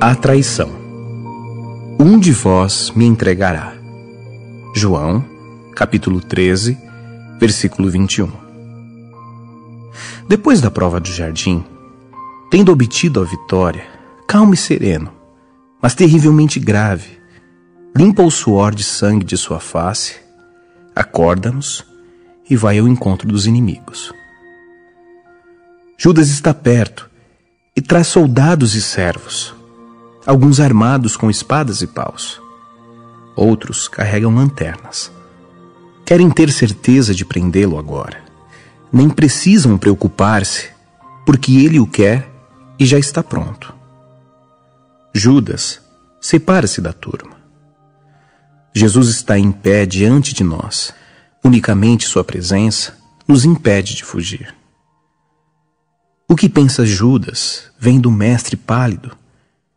A traição. Um de vós me entregará. João, capítulo 13, versículo 21. Depois da prova do jardim, tendo obtido a vitória, calmo e sereno, mas terrivelmente grave, limpa o suor de sangue de sua face, acorda-nos e vai ao encontro dos inimigos. Judas está perto e traz soldados e servos, alguns armados com espadas e paus. Outros carregam lanternas. Querem ter certeza de prendê-lo agora. Nem precisam preocupar-se, porque ele o quer e já está pronto. Judas separa-se da turma. Jesus está em pé diante de nós unicamente sua presença, nos impede de fugir. O que pensa Judas vem do mestre pálido,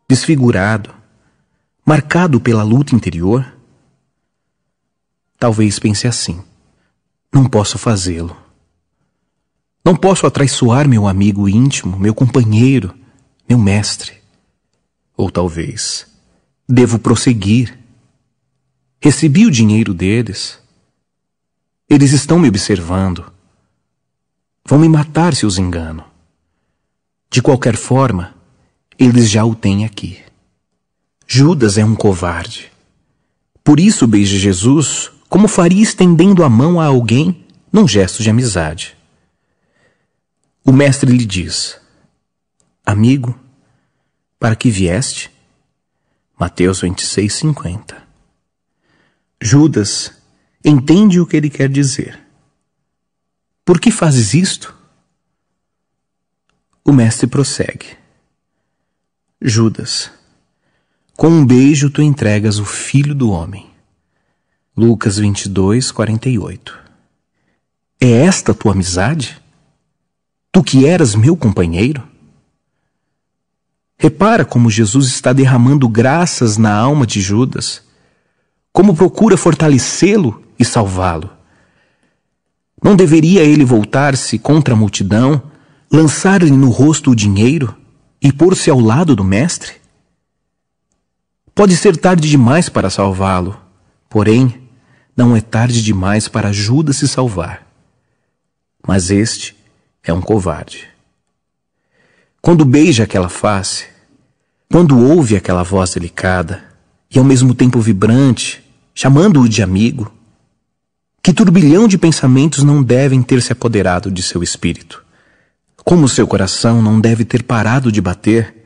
desfigurado, marcado pela luta interior? Talvez pense assim: não posso fazê-lo. Não posso atraiçoar meu amigo íntimo, meu companheiro, meu mestre. Ou talvez devo prosseguir. Recebi o dinheiro deles, eles estão me observando. Vão me matar se os engano. De qualquer forma, eles já o têm aqui. Judas é um covarde. Por isso beije Jesus como faria estendendo a mão a alguém num gesto de amizade. O mestre lhe diz: Amigo, para que vieste? Mateus 26, 50. Judas Entende o que ele quer dizer. Por que fazes isto? O mestre prossegue. Judas, com um beijo tu entregas o filho do homem. Lucas 22, 48. É esta tua amizade? Tu que eras meu companheiro? Repara como Jesus está derramando graças na alma de Judas, como procura fortalecê-lo e salvá-lo. Não deveria ele voltar-se contra a multidão, lançar-lhe no rosto o dinheiro e pôr-se ao lado do Mestre? Pode ser tarde demais para salvá-lo, porém, não é tarde demais para ajuda se salvar. Mas este é um covarde. Quando beija aquela face, quando ouve aquela voz delicada e ao mesmo tempo vibrante, chamando-o de amigo, que turbilhão de pensamentos não devem ter se apoderado de seu espírito? Como seu coração não deve ter parado de bater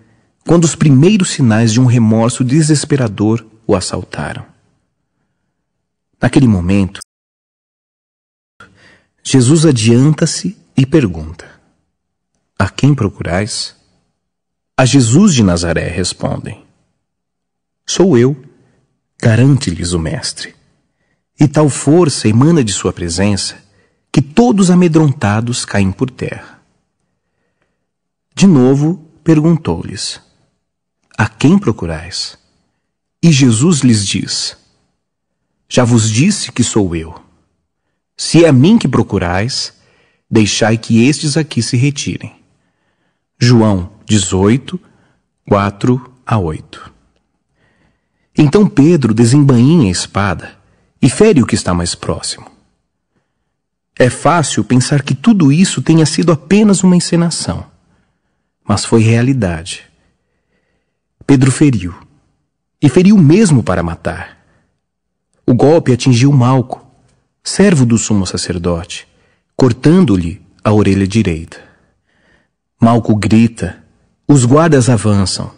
quando os primeiros sinais de um remorso desesperador o assaltaram? Naquele momento, Jesus adianta-se e pergunta: A quem procurais? A Jesus de Nazaré respondem: Sou eu, garante-lhes o Mestre. E tal força emana de sua presença que todos amedrontados caem por terra. De novo perguntou-lhes: A quem procurais? E Jesus lhes diz: Já vos disse que sou eu. Se é a mim que procurais, deixai que estes aqui se retirem. João 18, 4 a 8. Então Pedro desembainha a espada e fere o que está mais próximo. É fácil pensar que tudo isso tenha sido apenas uma encenação, mas foi realidade. Pedro feriu, e feriu mesmo para matar. O golpe atingiu Malco, servo do sumo sacerdote, cortando-lhe a orelha direita. Malco grita, os guardas avançam,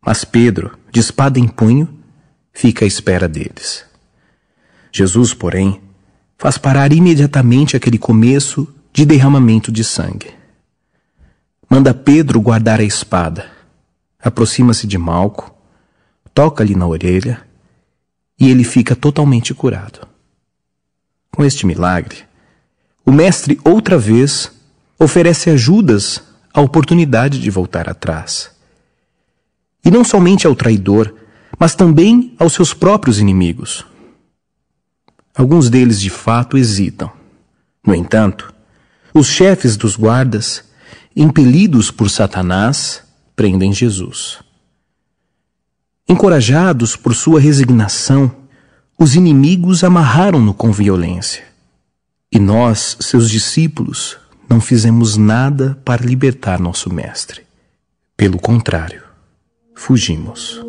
mas Pedro, de espada em punho, fica à espera deles. Jesus, porém, faz parar imediatamente aquele começo de derramamento de sangue. Manda Pedro guardar a espada, aproxima-se de Malco, toca-lhe na orelha e ele fica totalmente curado. Com este milagre, o Mestre outra vez oferece a Judas a oportunidade de voltar atrás. E não somente ao traidor, mas também aos seus próprios inimigos, Alguns deles de fato hesitam. No entanto, os chefes dos guardas, impelidos por Satanás, prendem Jesus. Encorajados por sua resignação, os inimigos amarraram-no com violência. E nós, seus discípulos, não fizemos nada para libertar nosso Mestre. Pelo contrário, fugimos.